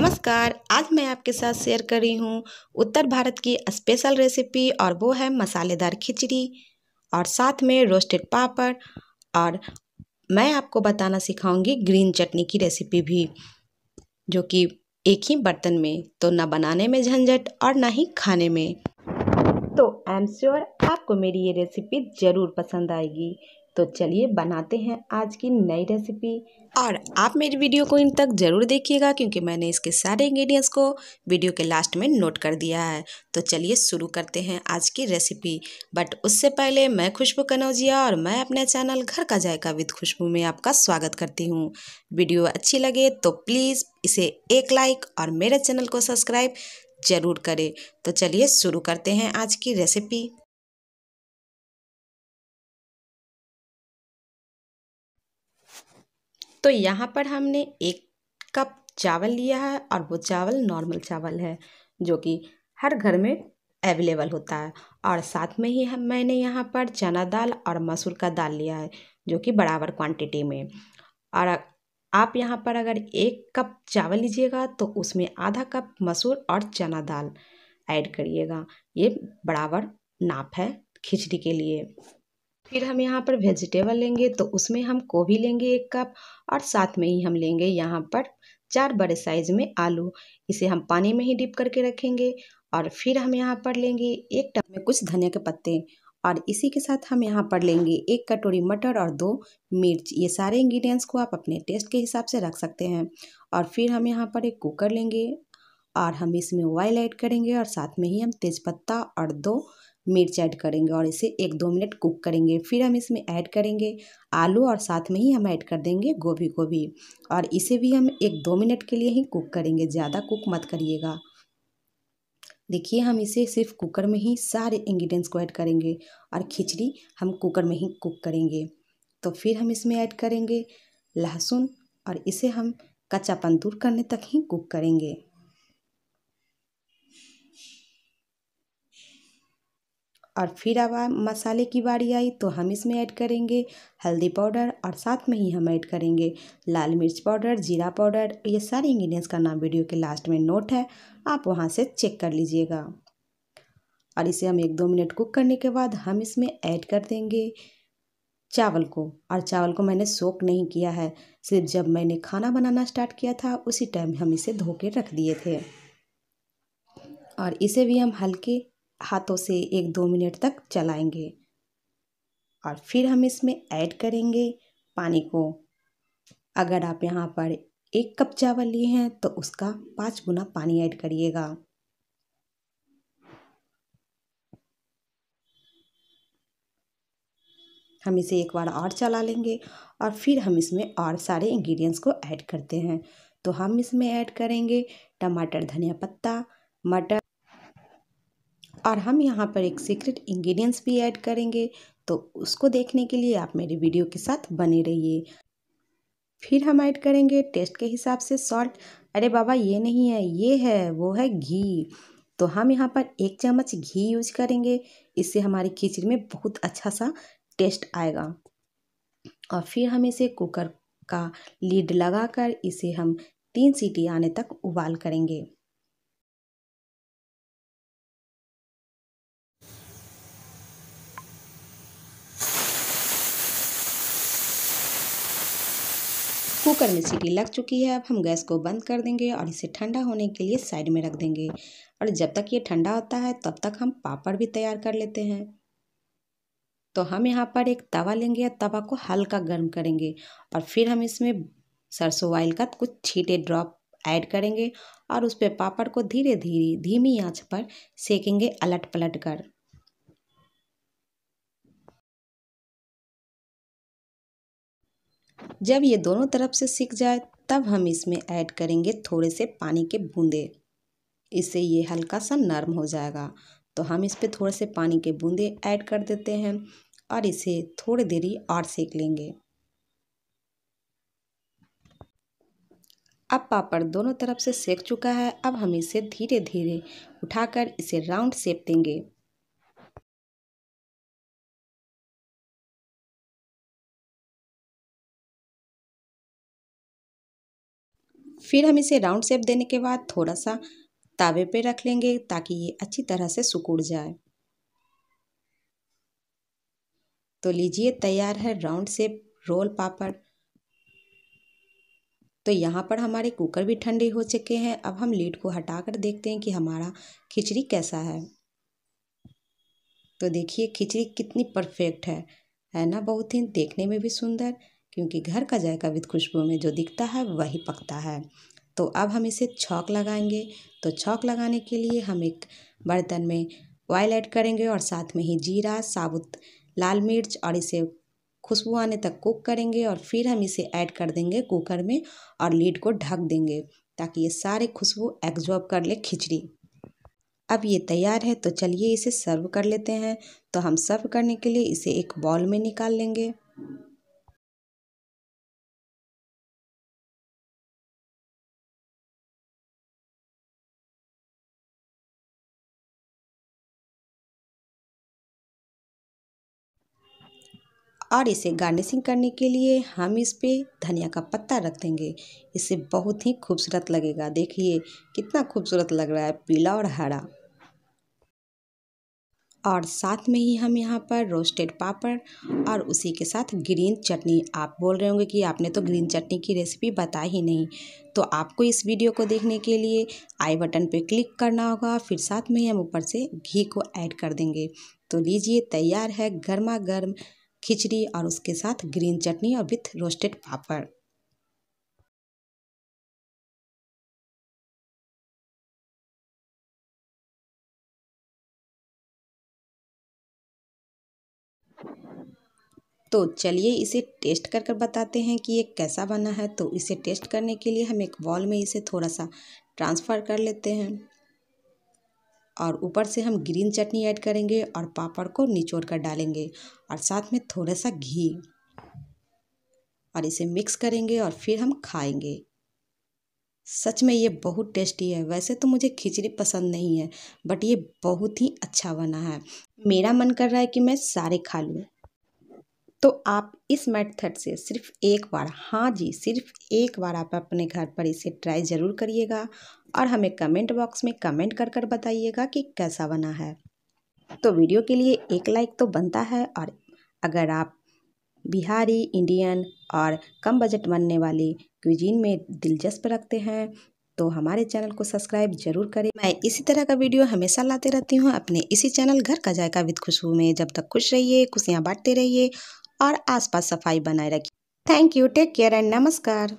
नमस्कार आज मैं आपके साथ शेयर कर रही हूँ उत्तर भारत की स्पेशल रेसिपी और वो है मसालेदार खिचड़ी और साथ में रोस्टेड पापड़ और मैं आपको बताना सिखाऊंगी ग्रीन चटनी की रेसिपी भी जो कि एक ही बर्तन में तो ना बनाने में झंझट और ना ही खाने में तो आई एम श्योर आपको मेरी ये रेसिपी ज़रूर पसंद आएगी तो चलिए बनाते हैं आज की नई रेसिपी और आप मेरी वीडियो को इन तक ज़रूर देखिएगा क्योंकि मैंने इसके सारे इंग्रेडिएंट्स को वीडियो के लास्ट में नोट कर दिया है तो चलिए शुरू करते हैं आज की रेसिपी बट उससे पहले मैं खुशबू कनौजिया और मैं अपने चैनल घर का जायका विद खुशबू में आपका स्वागत करती हूँ वीडियो अच्छी लगे तो प्लीज़ इसे एक लाइक और मेरे चैनल को सब्सक्राइब ज़रूर करें तो चलिए शुरू करते हैं आज की रेसिपी तो यहाँ पर हमने एक कप चावल लिया है और वो चावल नॉर्मल चावल है जो कि हर घर में अवेलेबल होता है और साथ में ही हम मैंने यहाँ पर चना दाल और मसूर का दाल लिया है जो कि बराबर क्वांटिटी में और आप यहाँ पर अगर एक कप चावल लीजिएगा तो उसमें आधा कप मसूर और चना दाल ऐड करिएगा ये बराबर नाप है खिचड़ी के लिए फिर हम यहाँ पर वेजिटेबल लेंगे तो उसमें हम गोभी लेंगे एक कप और साथ में ही हम लेंगे यहाँ पर चार बड़े साइज़ में आलू इसे हम पानी में ही डिप करके रखेंगे और फिर हम यहाँ पर लेंगे एक टप में कुछ धनिया के पत्ते और इसी के साथ हम यहाँ पर लेंगे एक कटोरी मटर और दो मिर्च ये सारे इंग्रेडिएंट्स को आप अपने टेस्ट के हिसाब से रख सकते हैं और फिर हम यहाँ पर एक कुकर लेंगे और हम इसमें ऑयल ऐड करेंगे और साथ में ही हम तेज़पत्ता और दो मिर्च ऐड करेंगे और इसे एक दो मिनट कुक करेंगे फिर हम इसमें ऐड करेंगे आलू और साथ में ही हम ऐड कर देंगे गोभी को भी और इसे भी हम एक दो मिनट के लिए ही कुक करेंगे ज़्यादा कुक मत करिएगा देखिए हम इसे सिर्फ कुकर में ही सारे इंग्रीडियंट्स को ऐड करेंगे और खिचड़ी हम कुकर में ही कुक करेंगे तो फिर हम इसमें ऐड करेंगे लहसुन और इसे हम कच्चापन दूर करने तक ही कुक करेंगे और फिर अब मसाले की बारी आई तो हम इसमें ऐड करेंगे हल्दी पाउडर और साथ में ही हम ऐड करेंगे लाल मिर्च पाउडर जीरा पाउडर ये सारे इंग्रेडिएंट्स का नाम वीडियो के लास्ट में नोट है आप वहाँ से चेक कर लीजिएगा और इसे हम एक दो मिनट कुक करने के बाद हम इसमें ऐड कर देंगे चावल को और चावल को मैंने सोक नहीं किया है सिर्फ जब मैंने खाना बनाना स्टार्ट किया था उसी टाइम हम इसे धो के रख दिए थे और इसे भी हम हल्के हाथों से एक दो मिनट तक चलाएंगे और फिर हम इसमें ऐड करेंगे पानी को अगर आप यहाँ पर एक कप चावल लिए हैं तो उसका पाँच गुना पानी ऐड करिएगा हम इसे एक बार और चला लेंगे और फिर हम इसमें और सारे इंग्रेडिएंट्स को ऐड करते हैं तो हम इसमें ऐड करेंगे टमाटर धनिया पत्ता मटर और हम यहाँ पर एक सीक्रेट इंग्रेडिएंट्स भी ऐड करेंगे तो उसको देखने के लिए आप मेरे वीडियो के साथ बने रहिए फिर हम ऐड करेंगे टेस्ट के हिसाब से सॉल्ट अरे बाबा ये नहीं है ये है वो है घी तो हम यहाँ पर एक चम्मच घी यूज करेंगे इससे हमारी खिचड़ी में बहुत अच्छा सा टेस्ट आएगा और फिर हम इसे कुकर का लीड लगाकर इसे हम तीन सीटी आने तक उबाल करेंगे कुकर में सीटी लग चुकी है अब हम गैस को बंद कर देंगे और इसे ठंडा होने के लिए साइड में रख देंगे और जब तक ये ठंडा होता है तब तक हम पापड़ भी तैयार कर लेते हैं तो हम यहाँ पर एक तवा लेंगे और तवा को हल्का गर्म करेंगे और फिर हम इसमें सरसों ऑयल का कुछ छीटे ड्रॉप ऐड करेंगे और उस पर पापड़ को धीरे धीरे धीमी आँच पर सेकेंगे अलट पलट कर जब ये दोनों तरफ से सीख जाए तब हम इसमें ऐड करेंगे थोड़े से पानी के बूंदे इससे ये हल्का सा नरम हो जाएगा तो हम इस पर थोड़े से पानी के बूंदे ऐड कर देते हैं और इसे थोड़ी देरी और सेक लेंगे अब पापड़ दोनों तरफ से सेक चुका है अब हम इसे धीरे धीरे उठाकर इसे राउंड सेप देंगे फिर हम इसे राउंड शेप देने के बाद थोड़ा सा तावे पे रख लेंगे ताकि ये अच्छी तरह से सुकुड़ जाए तो लीजिए तैयार है राउंड शेप रोल पापड़ तो यहाँ पर हमारे कुकर भी ठंडे हो चुके हैं अब हम लीड को हटा कर देखते हैं कि हमारा खिचड़ी कैसा है तो देखिए खिचड़ी कितनी परफेक्ट है है ना बहुत ही देखने में भी सुंदर क्योंकि घर का जायका विद खुशबू में जो दिखता है वही पकता है तो अब हम इसे छौक लगाएंगे तो छौक लगाने के लिए हम एक बर्तन में ऑयल ऐड करेंगे और साथ में ही जीरा साबुत लाल मिर्च और इसे खुशबू आने तक कुक करेंगे और फिर हम इसे ऐड कर देंगे कुकर में और लीड को ढक देंगे ताकि ये सारे खुशबू एग्जॉर्ब कर ले खिचड़ी अब ये तैयार है तो चलिए इसे सर्व कर लेते हैं तो हम सर्व करने के लिए इसे एक बॉल में निकाल लेंगे और इसे गार्निशिंग करने के लिए हम इस पर धनिया का पत्ता रख देंगे इसे बहुत ही खूबसूरत लगेगा देखिए कितना खूबसूरत लग रहा है पीला और हरा और साथ में ही हम यहाँ पर रोस्टेड पापड़ और उसी के साथ ग्रीन चटनी आप बोल रहे होंगे कि आपने तो ग्रीन चटनी की रेसिपी बताई ही नहीं तो आपको इस वीडियो को देखने के लिए आई बटन पर क्लिक करना होगा फिर साथ में ही हम ऊपर से घी को ऐड कर देंगे तो लीजिए तैयार है गर्मा गर्म खिचड़ी और उसके साथ ग्रीन चटनी और विथ रोस्टेड पापड़ तो चलिए इसे टेस्ट कर कर बताते हैं कि ये कैसा बना है तो इसे टेस्ट करने के लिए हम एक बॉल में इसे थोड़ा सा ट्रांसफ़र कर लेते हैं और ऊपर से हम ग्रीन चटनी ऐड करेंगे और पापड़ को निचोड़ कर डालेंगे और साथ में थोड़ा सा घी और इसे मिक्स करेंगे और फिर हम खाएंगे सच में ये बहुत टेस्टी है वैसे तो मुझे खिचड़ी पसंद नहीं है बट ये बहुत ही अच्छा बना है मेरा मन कर रहा है कि मैं सारे खा लूँ तो आप इस मेथड से सिर्फ एक बार हाँ जी सिर्फ एक बार आप अपने घर पर इसे ट्राई ज़रूर करिएगा और हमें कमेंट बॉक्स में कमेंट कर कर बताइएगा कि कैसा बना है तो वीडियो के लिए एक लाइक तो बनता है और अगर आप बिहारी इंडियन और कम बजट बनने वाली क्विजीन में दिलचस्प रखते हैं तो हमारे चैनल को सब्सक्राइब जरूर करें मैं इसी तरह का वीडियो हमेशा लाते रहती हूँ अपने इसी चैनल घर का जायका विद खुशबू में जब तक खुश रहिए खुशियाँ बांटते रहिए और आसपास सफाई बनाए रखिए thank you take care and नमस्कार